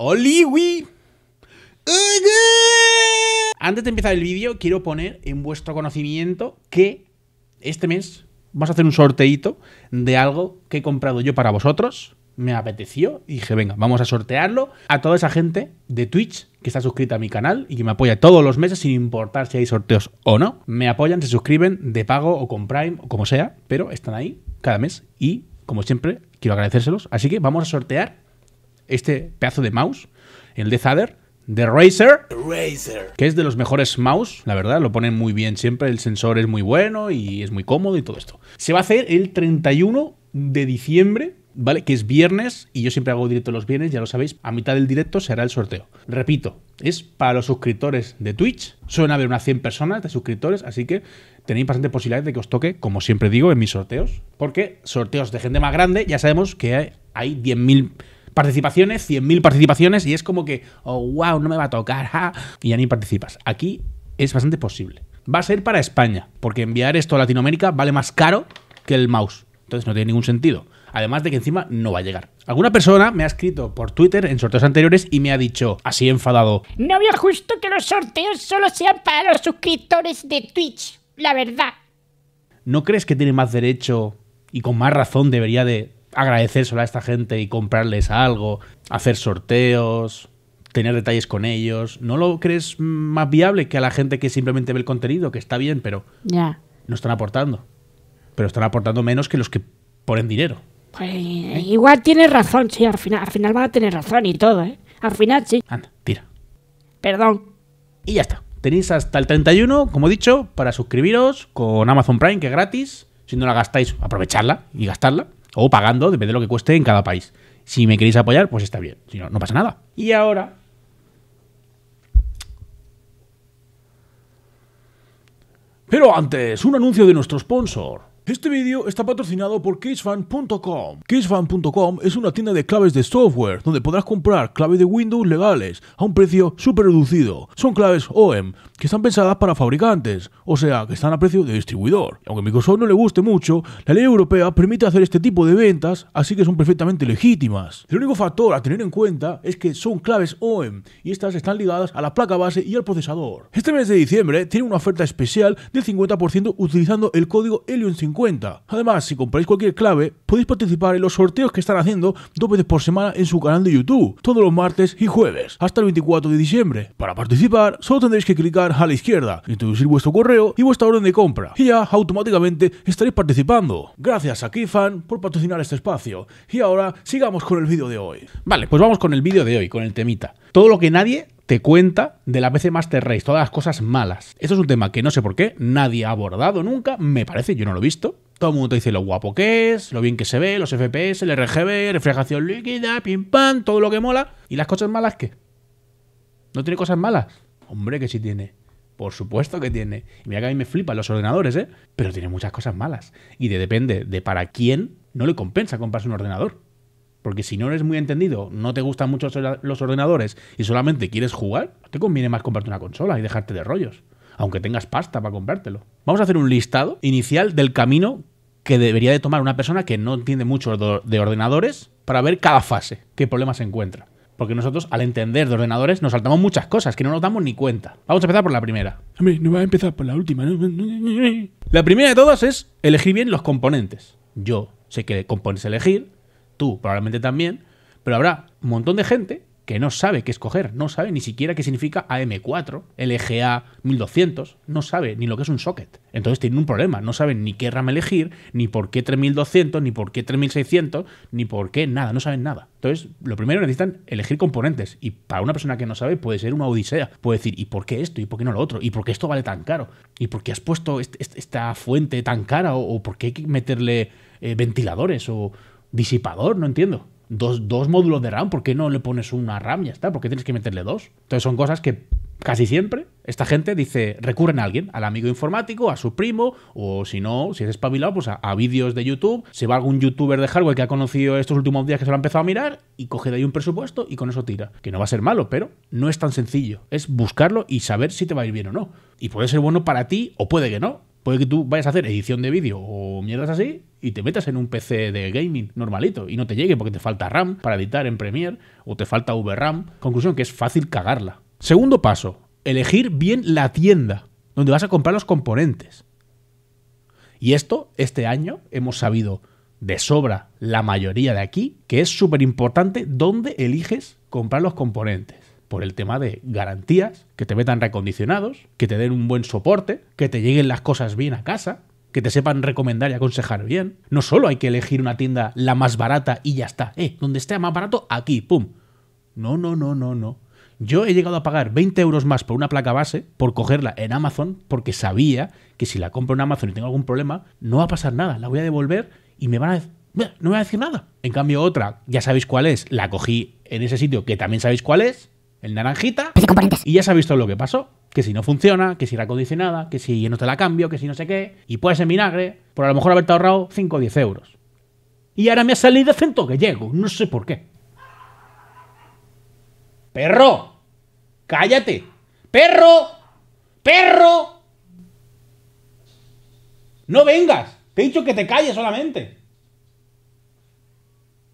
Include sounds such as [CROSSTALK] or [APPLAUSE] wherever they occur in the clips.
¡Oliwi! Antes de empezar el vídeo, quiero poner en vuestro conocimiento que este mes vamos a hacer un sorteito de algo que he comprado yo para vosotros. Me apeteció y dije, venga, vamos a sortearlo a toda esa gente de Twitch que está suscrita a mi canal y que me apoya todos los meses sin importar si hay sorteos o no. Me apoyan, se suscriben de pago o con Prime o como sea, pero están ahí cada mes y, como siempre, quiero agradecérselos. Así que vamos a sortear este pedazo de mouse, el de Zader, de Razer, que es de los mejores mouse, la verdad, lo ponen muy bien siempre, el sensor es muy bueno y es muy cómodo y todo esto. Se va a hacer el 31 de diciembre, ¿vale? Que es viernes y yo siempre hago directo los viernes, ya lo sabéis, a mitad del directo será el sorteo. Repito, es para los suscriptores de Twitch, suelen haber unas 100 personas de suscriptores, así que tenéis bastante posibilidades de que os toque, como siempre digo, en mis sorteos, porque sorteos de gente más grande, ya sabemos que hay, hay 10.000 participaciones, 100.000 participaciones, y es como que, oh, wow, no me va a tocar, ja", y ya ni participas. Aquí es bastante posible. Va a ser para España, porque enviar esto a Latinoamérica vale más caro que el mouse. Entonces no tiene ningún sentido. Además de que encima no va a llegar. Alguna persona me ha escrito por Twitter en sorteos anteriores y me ha dicho, así enfadado, No había justo que los sorteos solo sean para los suscriptores de Twitch, la verdad. ¿No crees que tiene más derecho y con más razón debería de agradecérselo a esta gente y comprarles algo, hacer sorteos, tener detalles con ellos. ¿No lo crees más viable que a la gente que simplemente ve el contenido, que está bien, pero no están aportando? Pero están aportando menos que los que ponen dinero. Pues ¿Eh? igual tienes razón, sí, al final, al final van a tener razón y todo, ¿eh? Al final sí. Anda, tira. Perdón. Y ya está. Tenéis hasta el 31, como he dicho, para suscribiros con Amazon Prime, que es gratis. Si no la gastáis, aprovecharla y gastarla o pagando, depende de lo que cueste en cada país. Si me queréis apoyar, pues está bien. Si no, no pasa nada. Y ahora. Pero antes, un anuncio de nuestro sponsor. Este vídeo está patrocinado por casefan.com. Casefan.com es una tienda de claves de software donde podrás comprar claves de Windows legales a un precio súper reducido. Son claves OEM, que están pensadas para fabricantes, o sea, que están a precio de distribuidor. Aunque a Microsoft no le guste mucho, la ley europea permite hacer este tipo de ventas, así que son perfectamente legítimas. El único factor a tener en cuenta es que son claves OEM y estas están ligadas a la placa base y al procesador. Este mes de diciembre tiene una oferta especial del 50% utilizando el código elion 50 Además, si compráis cualquier clave, podéis participar en los sorteos que están haciendo dos veces por semana en su canal de YouTube, todos los martes y jueves, hasta el 24 de diciembre. Para participar, solo tendréis que clicar a la izquierda, introducir vuestro correo y vuestra orden de compra y ya automáticamente estaréis participando. Gracias a Kifan por patrocinar este espacio. Y ahora sigamos con el vídeo de hoy. Vale, pues vamos con el vídeo de hoy, con el temita. Todo lo que nadie te cuenta de la PC Master Race, todas las cosas malas. Esto es un tema que no sé por qué nadie ha abordado nunca, me parece, yo no lo he visto. Todo el mundo te dice lo guapo que es, lo bien que se ve, los FPS, el RGB, reflejación líquida, pim pam, todo lo que mola. ¿Y las cosas malas qué? ¿No tiene cosas malas? Hombre, que sí tiene. Por supuesto que tiene. mira que a mí me flipan los ordenadores, ¿eh? Pero tiene muchas cosas malas. Y depende de para quién no le compensa comprarse un ordenador. Porque si no eres muy entendido, no te gustan mucho los ordenadores y solamente quieres jugar, te conviene más comprarte una consola y dejarte de rollos. Aunque tengas pasta para comprártelo. Vamos a hacer un listado inicial del camino que debería de tomar una persona que no entiende mucho de ordenadores para ver cada fase, qué problemas se encuentra. Porque nosotros, al entender de ordenadores, nos saltamos muchas cosas que no nos damos ni cuenta. Vamos a empezar por la primera. mí, no va a empezar por la última. ¿no? [LAUGHS] La primera de todas es elegir bien los componentes. Yo sé que componentes elegir, tú probablemente también, pero habrá un montón de gente que no sabe qué escoger, no sabe ni siquiera qué significa AM4, LGA 1200, no sabe ni lo que es un socket. Entonces tienen un problema, no saben ni qué RAM elegir, ni por qué 3200, ni por qué 3600, ni por qué nada, no saben nada. Entonces, lo primero necesitan elegir componentes y para una persona que no sabe puede ser una odisea. Puede decir, ¿y por qué esto? ¿Y por qué no lo otro? ¿Y por qué esto vale tan caro? ¿Y por qué has puesto este, este, esta fuente tan cara? ¿O, por qué hay que meterle eh, ventiladores o disipador? No entiendo dos, módulos de RAM, ¿por qué no le pones una RAM? Ya está, ¿por qué tienes que meterle dos? Entonces son cosas que casi siempre esta gente dice, recurren a alguien, al amigo informático, a su primo, o si no, si es espabilado, pues a, a vídeos de YouTube, se va algún youtuber de hardware que ha conocido estos últimos días que se lo ha empezado a mirar y coge de ahí un presupuesto y con eso tira. Que no va a ser malo, pero no es tan sencillo. Es buscarlo y saber si te va a ir bien o no. Y puede ser bueno para ti o puede que no. Puede que tú vayas a hacer edición de vídeo o mierdas así y te metas en un PC de gaming normalito y no te llegue porque te falta RAM para editar en Premiere o te falta VRAM. Conclusión que es fácil cagarla. Segundo paso, elegir bien la tienda donde vas a comprar los componentes. Y esto, este año, hemos sabido de sobra la mayoría de aquí que es súper importante dónde eliges comprar los componentes por el tema de garantías, que te metan recondicionados, que te den un buen soporte, que te lleguen las cosas bien a casa, que te sepan recomendar y aconsejar bien. No solo hay que elegir una tienda la más barata y ya está. Eh, donde esté más barato, aquí, pum. No, no, no, no, no. Yo he llegado a pagar 20 euros más por una placa base, por cogerla en Amazon, porque sabía que si la compro en Amazon y tengo algún problema, no va a pasar nada, la voy a devolver y me van a decir, no me va a decir nada. En cambio otra, ya sabéis cuál es, la cogí en ese sitio que también sabéis cuál es, el naranjita. Y ya se ha visto lo que pasó. Que si no funciona, que si era acondicionada que si no te la cambio, que si no sé qué. Y puede ser vinagre, por a lo mejor haberte ahorrado 5 o 10 euros. Y ahora me ha salido que llego no sé por qué. ¡Perro! ¡Cállate! ¡Perro! ¡Perro! ¡No vengas! Te he dicho que te calles solamente.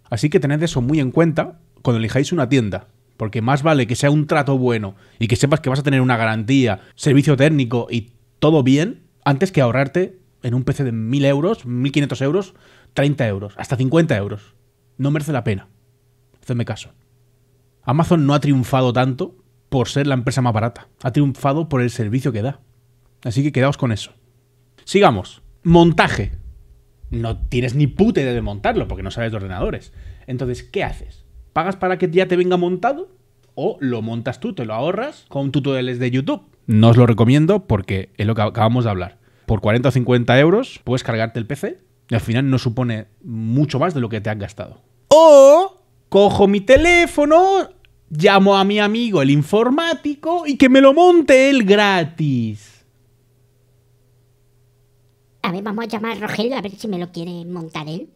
Así que tened eso muy en cuenta cuando elijáis una tienda. Porque más vale que sea un trato bueno y que sepas que vas a tener una garantía, servicio técnico y todo bien, antes que ahorrarte en un PC de 1.000 euros, 1.500 euros, 30 euros, hasta 50 euros. No merece la pena. Hacedme caso. Amazon no ha triunfado tanto por ser la empresa más barata. Ha triunfado por el servicio que da. Así que quedaos con eso. Sigamos. Montaje. No tienes ni puta de montarlo porque no sabes de ordenadores. Entonces, ¿qué haces? ¿Pagas para que ya te venga montado? ¿O lo montas tú, te lo ahorras con tutoriales de YouTube? No os lo recomiendo porque es lo que acabamos de hablar. Por 40 o 50 euros puedes cargarte el PC y al final no supone mucho más de lo que te han gastado. O cojo mi teléfono, llamo a mi amigo el informático y que me lo monte él gratis. A ver, vamos a llamar a Rogelio a ver si me lo quiere montar él.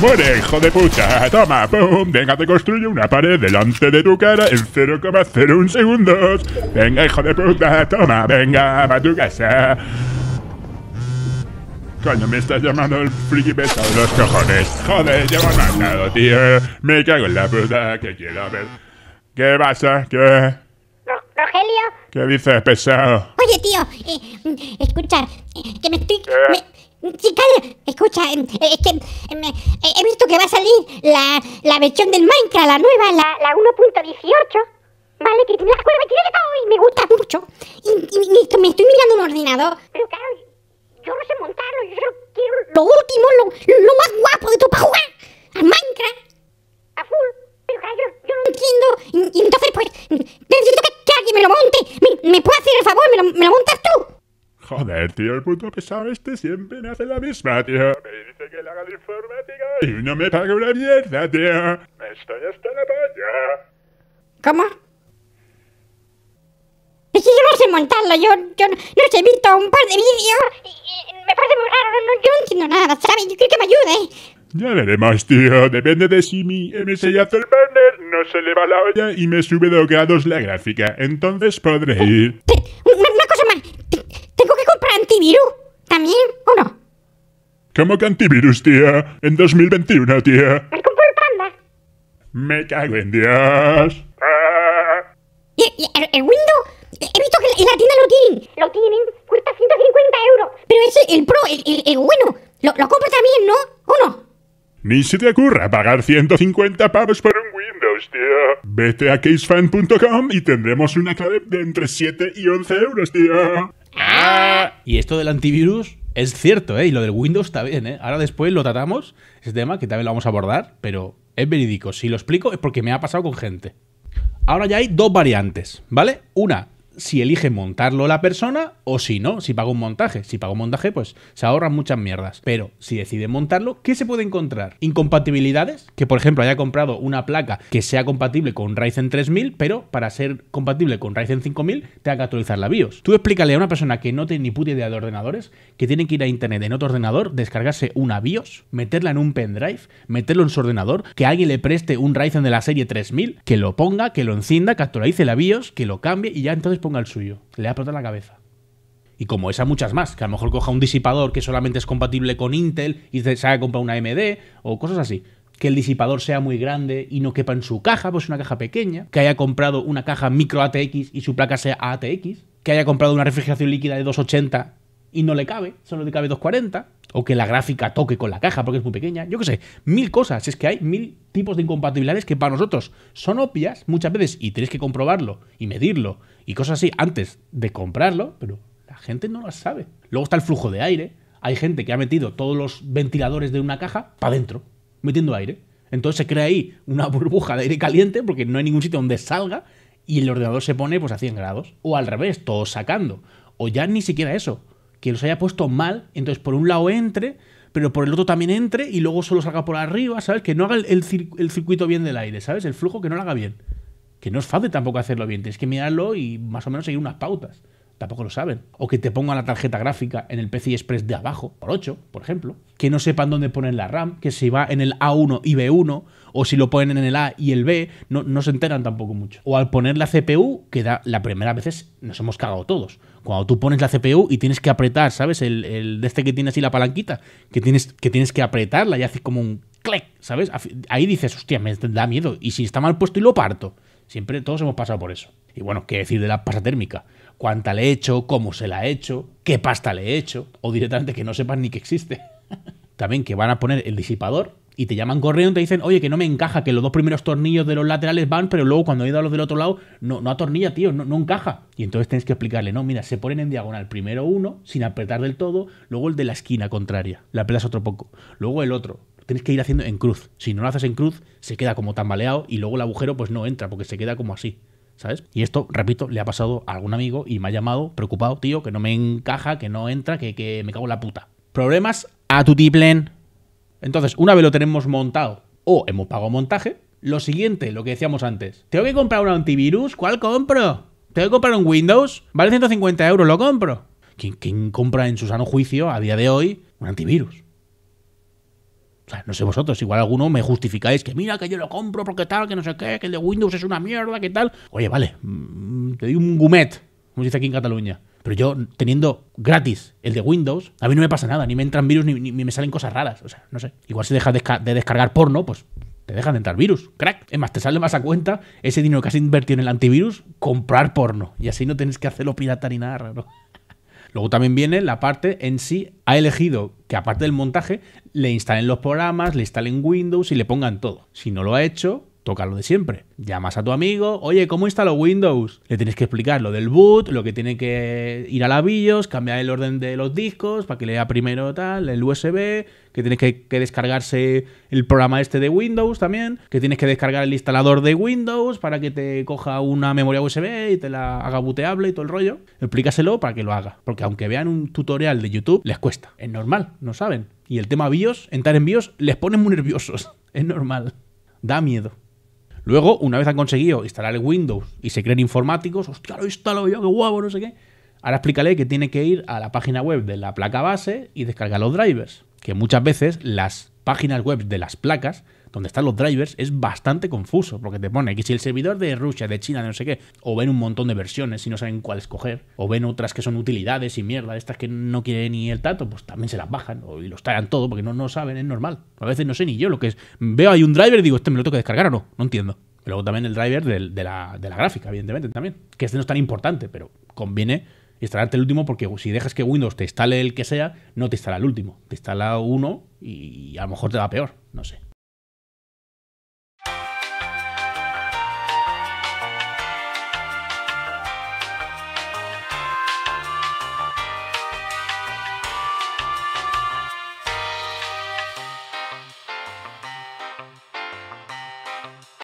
¡Muere, hijo de puta! ¡Toma, pum! Venga, te construyo una pared delante de tu cara en 0,01 segundos. Venga, hijo de puta, toma, venga, va a tu casa. Coño, me estás llamando el friki pesado de los cojones. Joder, llevo matado, tío. Me cago en la puta, que quiero ver. ¿Qué pasa? ¿Qué? ¿Rogelio? ¿Qué dices, pesado? Oye, tío, eh, eh que me estoy... Chica, escucha, em, eh, es que em, eh, he visto que va a salir la, la versión del Minecraft, la nueva, la, la 1.18. Vale, que tiene la cuerda que tiene todo y me gusta mucho. Y, me estoy mirando un ordenador. Pero claro, yo no sé montarlo, yo solo quiero lo último, lo, lo más guapo. tío, el puto pesado este siempre me hace la misma, tío. Me dice que le haga la informática y no me paga una mierda, tío. Me estoy hasta la polla. ¿Cómo? Es que yo no sé montarlo, yo, yo no, sé, he visto un par de vídeos y, me parece muy raro, no, yo no entiendo nada, ¿sabes? Yo quiero que me ayude. Ya veremos, tío. Depende de si mi MSI panel, no se le va la olla y me sube dos grados la gráfica. Entonces podré ir antivirus? ¿También o no? ¿Cómo que antivirus, tía? En 2021, tía. Me compro el panda. Me cago en Dios. ¿Y, el, Windows? He visto que en la tienda lo tienen. Lo tienen, cuesta 150 euros. Pero ese, el pro, el, bueno, lo, compro también, ¿no? ¿O no? Ni se te ocurra pagar 150 pavos por un Windows, tía. Vete a casefan.com y tendremos una clave de entre 7 y 11 euros, tío. Ah. Y esto del antivirus es cierto, ¿eh? Y lo del Windows está bien, ¿eh? Ahora después lo tratamos, ese tema que también lo vamos a abordar, pero es verídico. Si lo explico es porque me ha pasado con gente. Ahora ya hay dos variantes, ¿vale? Una si elige montarlo la persona o si no, si paga un montaje. Si paga un montaje, pues se ahorran muchas mierdas. Pero si decide montarlo, ¿qué se puede encontrar? Incompatibilidades, que por ejemplo haya comprado una placa que sea compatible con Ryzen 3000, pero para ser compatible con Ryzen 5000 tenga que actualizar la BIOS. Tú explícale a una persona que no tiene ni puta idea de ordenadores, que tiene que ir a internet en otro ordenador, descargarse una BIOS, meterla en un pendrive, meterlo en su ordenador, que alguien le preste un Ryzen de la serie 3000, que lo ponga, que lo encienda, que actualice la BIOS, que lo cambie y ya entonces ponga el suyo. Le va a la cabeza. Y como esa, muchas más. Que a lo mejor coja un disipador que solamente es compatible con Intel y se haga comprado una AMD o cosas así. Que el disipador sea muy grande y no quepa en su caja, pues una caja pequeña. Que haya comprado una caja micro ATX y su placa sea ATX. Que haya comprado una refrigeración líquida de 280 y no le cabe, solo le cabe 240 o que la gráfica toque con la caja porque es muy pequeña, yo qué sé, mil cosas. Es que hay mil tipos de incompatibilidades que para nosotros son obvias muchas veces y tenéis que comprobarlo y medirlo y cosas así antes de comprarlo, pero la gente no las sabe. Luego está el flujo de aire. Hay gente que ha metido todos los ventiladores de una caja para adentro, metiendo aire. Entonces se crea ahí una burbuja de aire caliente porque no hay ningún sitio donde salga y el ordenador se pone pues a 100 grados. O al revés, todo sacando. O ya ni siquiera eso que los haya puesto mal, entonces por un lado entre, pero por el otro también entre y luego solo salga por arriba, ¿sabes? Que no haga el, circuito bien del aire, ¿sabes? El flujo que no lo haga bien. Que no es fácil tampoco hacerlo bien, tienes que mirarlo y más o menos seguir unas pautas. Tampoco lo saben. O que te pongan la tarjeta gráfica en el PCI Express de abajo, por 8, por ejemplo. Que no sepan dónde ponen la RAM, que si va en el A1 y B1, o si lo ponen en el A y el B, no, no se enteran tampoco mucho. O al poner la CPU, que la primera vez nos hemos cagado todos. Cuando tú pones la CPU y tienes que apretar, ¿sabes? El, de este que tiene así la palanquita, que tienes que, tienes que apretarla y hace como un clic, ¿sabes? Ahí dices, hostia, me da miedo. Y si está mal puesto y lo parto. Siempre todos hemos pasado por eso. Y bueno, ¿qué decir de la pasta térmica? ¿Cuánta le he hecho? ¿Cómo se la he hecho? ¿Qué pasta le he hecho? O directamente que no sepan ni que existe. [LAUGHS] También que van a poner el disipador y te llaman corriendo y te dicen, oye, que no me encaja, que los dos primeros tornillos de los laterales van, pero luego cuando he ido a los del otro lado, no, no atornilla, tío, no, no encaja. Y entonces tienes que explicarle, no, mira, se ponen en diagonal primero uno, sin apretar del todo, luego el de la esquina contraria, la pelas otro poco, luego el otro. Tienes que ir haciendo en cruz. Si no lo haces en cruz, se queda como tambaleado y luego el agujero pues no entra porque se queda como así. ¿Sabes? Y esto, repito, le ha pasado a algún amigo y me ha llamado preocupado, tío, que no me encaja, que no entra, que, que me cago en la puta. Problemas a tu tiplen. Entonces, una vez lo tenemos montado o hemos pagado montaje, lo siguiente, lo que decíamos antes. ¿Tengo que comprar un antivirus? ¿Cuál compro? ¿Tengo que comprar un Windows? Vale 150 euros, lo compro. ¿Quién, compra en su sano juicio a día de hoy un antivirus? O sea, no sé vosotros, igual alguno me justificáis que mira que yo lo compro porque tal, que no sé qué, que el de Windows es una mierda, que tal. Oye, vale, mm, te doy un gumet, como se dice aquí en Cataluña. Pero yo, teniendo gratis el de Windows, a mí no me pasa nada, ni me entran virus, ni, me salen cosas raras. O sea, no sé. Igual si dejas de descargar porno, pues te dejan de entrar virus, crack. Es más, te sale más a cuenta ese dinero que has invertido en el antivirus, comprar porno. Y así no tienes que hacerlo pirata ni nada raro. [LAUGHS] Luego también viene la parte en sí, ha elegido que aparte del montaje, le instalen los programas, le instalen Windows y le pongan todo. Si no lo ha hecho, toca lo de siempre. Llamas a tu amigo, oye, ¿cómo instalo Windows? Le tienes que explicar lo del boot, lo que tiene que ir a la BIOS, cambiar el orden de los discos para que lea primero tal, el USB, que tienes que, descargarse el programa este de Windows también, que tienes que descargar el instalador de Windows para que te coja una memoria USB y te la haga booteable y todo el rollo. Explícaselo para que lo haga, porque aunque vean un tutorial de YouTube, les cuesta. Es normal, no saben. Y el tema BIOS, entrar en BIOS, les pone muy nerviosos. [LAUGHS] Es normal. Da miedo. Luego, una vez han conseguido instalar el Windows y se creen informáticos, hostia, lo instalo yo, qué guapo, no sé qué. Ahora explícale que tiene que ir a la página web de la placa base y descargar los drivers. Que muchas veces las páginas web de las placas donde están los drivers, es bastante confuso, porque te pone que si el servidor de Rusia, de China, de no sé qué, o ven un montón de versiones y no saben cuál escoger, o ven otras que son utilidades y mierda, estas que no quieren ni el tato, pues también se las bajan o, y los traen todo porque no, no saben, es normal. A veces no sé ni yo lo que es. Veo hay un driver y digo, este me lo tengo que descargar o no, no entiendo. luego también el driver de, la, de la gráfica, evidentemente, también. Que este no es tan importante, pero conviene instalarte el último porque si dejas que Windows te instale el que sea, no te instala el último. Te instala uno y a lo mejor te va peor. No sé.